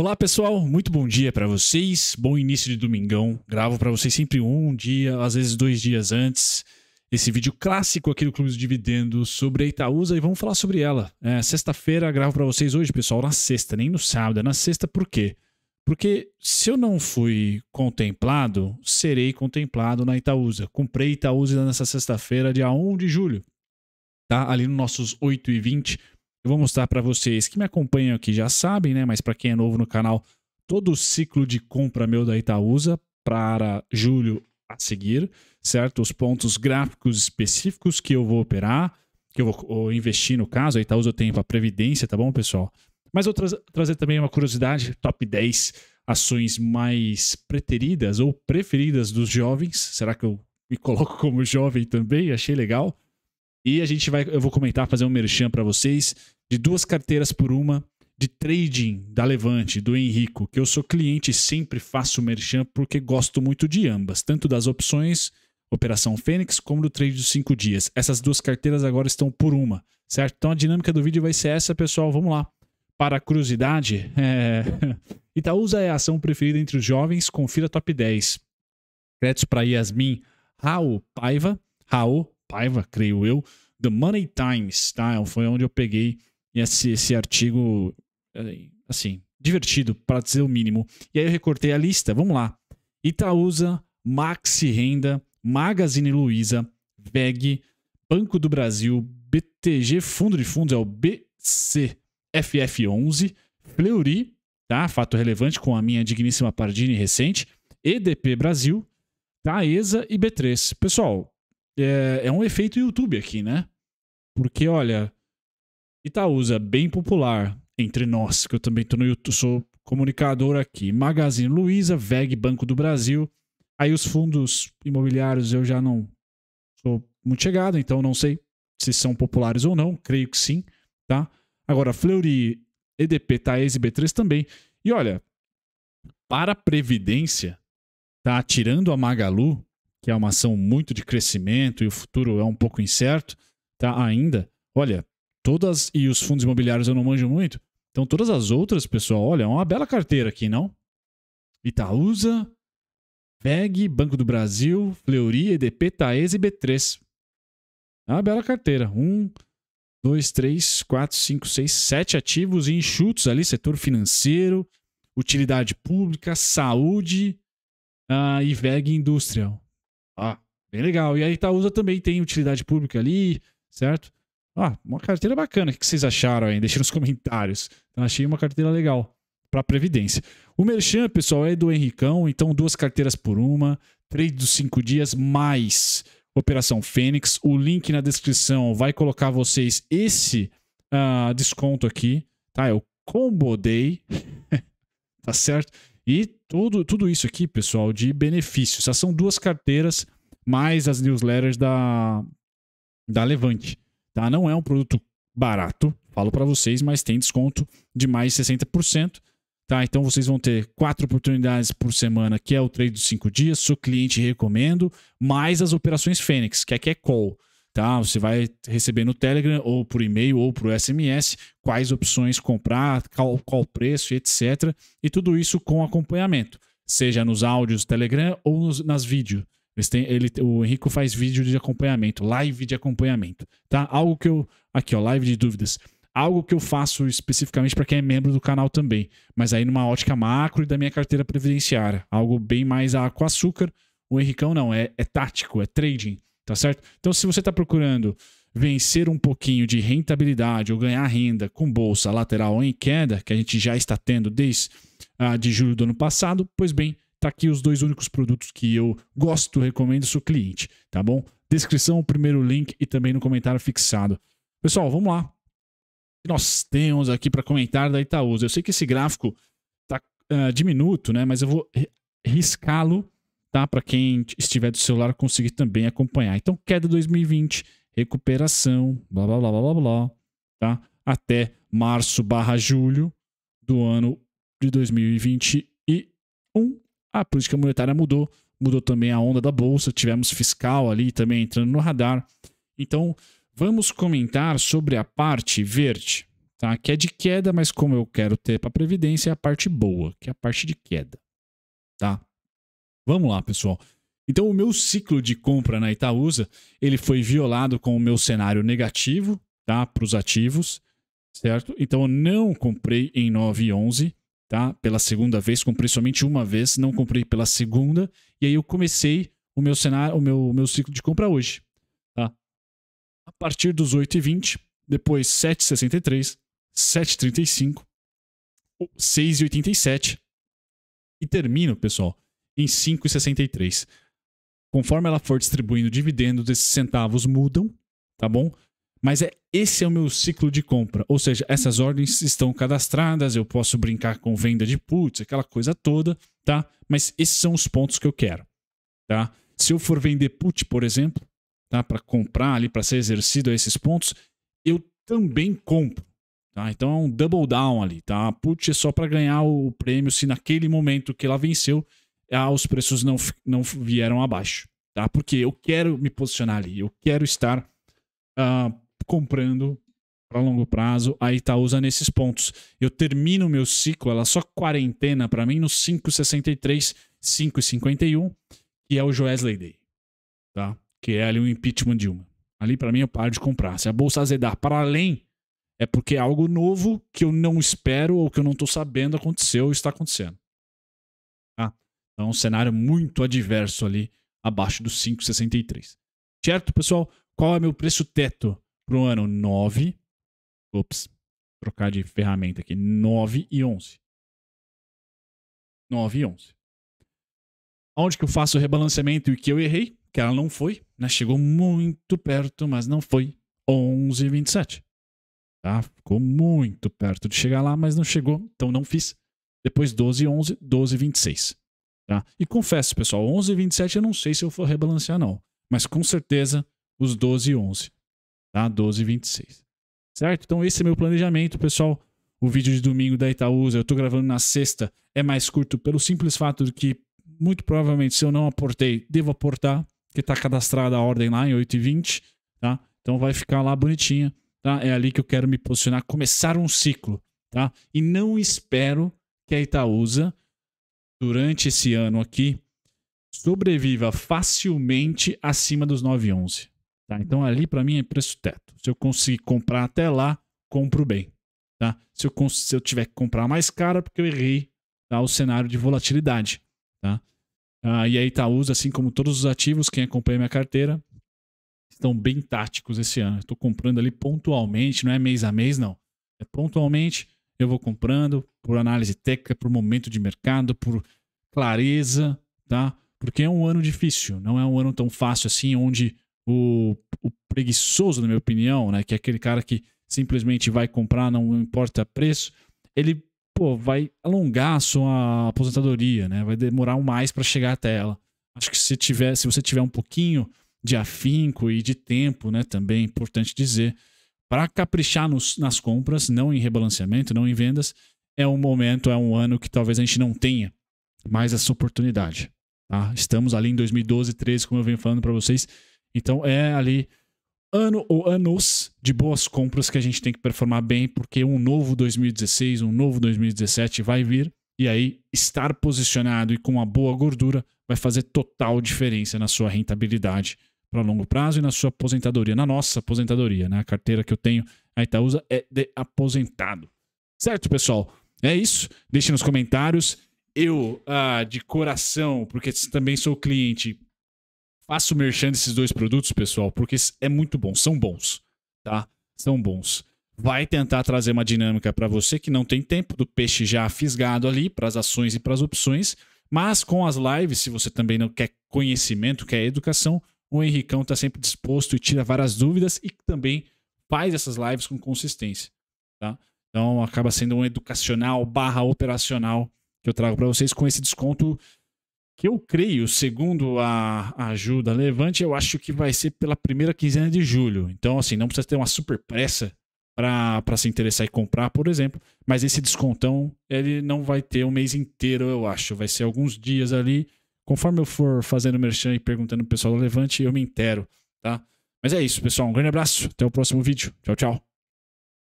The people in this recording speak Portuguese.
Olá pessoal, muito bom dia para vocês, bom início de domingão. Gravo para vocês sempre um dia, às vezes dois dias antes. Esse vídeo clássico aqui do Clube Dividendo sobre a Itaúsa e vamos falar sobre ela. É, sexta-feira gravo para vocês hoje, pessoal, na sexta, nem no sábado, é na sexta por quê? Porque se eu não fui contemplado, serei contemplado na Itaúsa. Comprei Itaúsa nessa sexta-feira, dia 1 de julho, tá? Ali nos nossos 8 e 20 eu vou mostrar para vocês que me acompanham aqui já sabem, né? Mas para quem é novo no canal, todo o ciclo de compra meu da Itaúsa para julho a seguir, certo? Os pontos gráficos específicos que eu vou operar, que eu vou investir no caso, a Itaúsa eu tenho para previdência, tá bom, pessoal? Mas vou tra trazer também uma curiosidade, top 10 ações mais preteridas ou preferidas dos jovens. Será que eu me coloco como jovem também? Achei legal. E a gente vai, eu vou comentar, fazer um merchan para vocês de duas carteiras por uma, de trading da Levante, do Henrico, que eu sou cliente e sempre faço merchan porque gosto muito de ambas, tanto das opções Operação Fênix como do trade dos cinco dias. Essas duas carteiras agora estão por uma, certo? Então a dinâmica do vídeo vai ser essa, pessoal. Vamos lá. Para a curiosidade, é... Itaúsa é a ação preferida entre os jovens, confira top 10. Créditos para Yasmin Raul Paiva, Raul Paiva, creio eu, The Money Times, tá? Foi onde eu peguei esse, esse artigo, eh, assim, divertido, para dizer o mínimo. E aí eu recortei a lista, vamos lá. Itaúsa, Maxi Renda, Magazine Luiza, VEG, Banco do Brasil, BTG Fundo de Fundos, é o BCFF11, Fleury, tá? Fato relevante com a minha digníssima Pardini recente, EDP Brasil, Taesa e B3. Pessoal, é, é um efeito YouTube aqui, né? Porque, olha, Itaúsa, bem popular entre nós, que eu também tô no YouTube, sou comunicador aqui. Magazine Luiza, VEG, Banco do Brasil. Aí os fundos imobiliários eu já não sou muito chegado, então não sei se são populares ou não, creio que sim, tá? Agora, Fleury, EDP, e B3 também. E olha, para a Previdência, tá? Tirando a Magalu, que é uma ação muito de crescimento e o futuro é um pouco incerto, tá? Ainda, olha, todas e os fundos imobiliários eu não manjo muito. Então todas as outras, pessoal, olha, é uma bela carteira aqui, não? Itaúsa, VEG, Banco do Brasil, Fleury, EDP, Taesa e B3. É uma bela carteira. Um, dois, três, quatro, cinco, seis, sete ativos e enxutos ali, setor financeiro, utilidade pública, saúde uh, e VEG industrial. Ah, bem legal. E a Itaúsa também tem utilidade pública ali, certo? Ah, uma carteira bacana. O que vocês acharam aí? Deixa nos comentários. Então, achei uma carteira legal para Previdência. O Merchan, pessoal, é do Henricão, então duas carteiras por uma, trade dos cinco dias, mais Operação Fênix. O link na descrição vai colocar vocês esse uh, desconto aqui, tá? É o Combo Day, tá certo? E tudo, tudo isso aqui, pessoal, de benefícios. Essas são duas carteiras, mais as newsletters da, da Levante. Tá? Não é um produto barato, falo para vocês, mas tem desconto de mais 60%. Tá? Então vocês vão ter quatro oportunidades por semana, que é o trade dos cinco dias, seu cliente recomendo, mais as operações Fênix, que aqui é call. Tá? Você vai receber no Telegram, ou por e-mail, ou por SMS, quais opções comprar, qual, qual preço, etc. E tudo isso com acompanhamento, seja nos áudios Telegram ou nos, nas vídeos. Têm, ele, o Henrico faz vídeo de acompanhamento, live de acompanhamento, tá? Algo que eu. Aqui, ó, live de dúvidas. Algo que eu faço especificamente para quem é membro do canal também, mas aí numa ótica macro e da minha carteira previdenciária. Algo bem mais a com açúcar. O Henricão não, é, é tático, é trading, tá certo? Então, se você está procurando vencer um pouquinho de rentabilidade ou ganhar renda com bolsa lateral ou em queda, que a gente já está tendo desde ah, de julho do ano passado, pois bem, tá aqui os dois únicos produtos que eu gosto, recomendo, sou cliente, tá bom? Descrição, primeiro link e também no comentário fixado. Pessoal, vamos lá. Nós temos aqui para comentar da Itaúsa. Eu sei que esse gráfico tá uh, diminuto, né? Mas eu vou riscá-lo, tá? Para quem estiver do celular conseguir também acompanhar. Então, queda 2020, recuperação, blá blá blá blá blá, blá tá? Até março barra julho do ano de 2021 a política monetária mudou, mudou também a onda da bolsa, tivemos fiscal ali também entrando no radar. Então, vamos comentar sobre a parte verde, tá? Que é de queda, mas como eu quero ter para previdência, é a parte boa, que é a parte de queda, tá? Vamos lá, pessoal. Então, o meu ciclo de compra na Itaúsa, ele foi violado com o meu cenário negativo, tá? Para os ativos, certo? Então, eu não comprei em 911, tá? Pela segunda vez, comprei somente uma vez, não comprei pela segunda, e aí eu comecei o meu cenário, o meu, o meu ciclo de compra hoje, tá? A partir dos 8,20, depois 7,63, 7,35, 6,87 e termino, pessoal, em 5,63. Conforme ela for distribuindo dividendos, esses centavos mudam, tá bom? Mas é esse é o meu ciclo de compra. Ou seja, essas ordens estão cadastradas, eu posso brincar com venda de puts, aquela coisa toda, tá? Mas esses são os pontos que eu quero, tá? Se eu for vender put, por exemplo, tá? Para comprar ali, para ser exercido a esses pontos, eu também compro, tá? Então é um double down ali, tá? A put é só para ganhar o prêmio se naquele momento que ela venceu, ah, os preços não, não vieram abaixo, tá? Porque eu quero me posicionar ali, eu quero estar uh, comprando para longo prazo, a Itaúsa tá, nesses pontos. Eu termino meu ciclo, ela só quarentena para mim no 5,63, 5,51, que é o Joesley Day, tá? Que é ali o um impeachment de uma. Ali para mim eu paro de comprar. Se a bolsa azedar para além, é porque é algo novo que eu não espero ou que eu não estou sabendo aconteceu ou está acontecendo. Tá? Então, um cenário muito adverso ali abaixo dos 5,63. Certo, pessoal? Qual é meu preço teto? Para o ano 9, ops, trocar de ferramenta aqui, 9 e 11. 9 e 11. Onde que eu faço o rebalanceamento e que eu errei? Que ela não foi, né? Chegou muito perto, mas não foi. 11 e 27. Tá? Ficou muito perto de chegar lá, mas não chegou, então não fiz. Depois 12 e 11, 12 e 26. Tá? E confesso, pessoal, 11 e 27 eu não sei se eu for rebalancear não, mas com certeza os 12 e 11 tá? 12,26. Certo? Então esse é meu planejamento, pessoal. O vídeo de domingo da Itaúsa, eu estou gravando na sexta, é mais curto pelo simples fato de que, muito provavelmente, se eu não aportei, devo aportar, porque está cadastrada a ordem lá em 8,20, tá? Então vai ficar lá bonitinha, tá? É ali que eu quero me posicionar, começar um ciclo, tá? E não espero que a Itaúsa, durante esse ano aqui, sobreviva facilmente acima dos 11. Tá? Então ali para mim é preço teto. Se eu conseguir comprar até lá, compro bem. Tá? Se, eu se eu tiver que comprar mais caro, é porque eu errei tá? o cenário de volatilidade. Tá? Ah, e a Itaúsa, tá, assim como todos os ativos, quem acompanha minha carteira, estão bem táticos esse ano. Estou comprando ali pontualmente, não é mês a mês, não. É pontualmente eu vou comprando por análise técnica, por momento de mercado, por clareza, tá? Porque é um ano difícil, não é um ano tão fácil assim, onde o, o preguiçoso, na minha opinião, né? Que é aquele cara que simplesmente vai comprar, não importa preço, ele pô, vai alongar a sua aposentadoria, né? Vai demorar um mais para chegar até ela. Acho que se, tiver, se você tiver um pouquinho de afinco e de tempo, né? Também é importante dizer, para caprichar nos, nas compras, não em rebalanceamento, não em vendas, é um momento, é um ano que talvez a gente não tenha mais essa oportunidade. Tá? Estamos ali em 2012, 2013, como eu venho falando para vocês, então é ali ano ou anos de boas compras que a gente tem que performar bem, porque um novo 2016, um novo 2017 vai vir. E aí, estar posicionado e com uma boa gordura vai fazer total diferença na sua rentabilidade para longo prazo e na sua aposentadoria, na nossa aposentadoria, né? A carteira que eu tenho, a Itaúsa, é de aposentado. Certo, pessoal? É isso. Deixe nos comentários. Eu, ah, de coração, porque também sou cliente, Faço merchan desses dois produtos, pessoal, porque é muito bom. São bons, tá? São bons. Vai tentar trazer uma dinâmica para você que não tem tempo do peixe já fisgado ali para as ações e para as opções. Mas com as lives, se você também não quer conhecimento, quer educação, o Henricão está sempre disposto e tira várias dúvidas e também faz essas lives com consistência, tá? Então acaba sendo um educacional barra operacional que eu trago para vocês com esse desconto que eu creio, segundo a, ajuda Levante, eu acho que vai ser pela primeira quinzena de julho. Então, assim, não precisa ter uma super pressa para se interessar e comprar, por exemplo. Mas esse descontão, ele não vai ter o mês inteiro, eu acho. Vai ser alguns dias ali. Conforme eu for fazendo merchan e perguntando pro pessoal do Levante, eu me entero tá? Mas é isso, pessoal. Um grande abraço. Até o próximo vídeo. Tchau, tchau.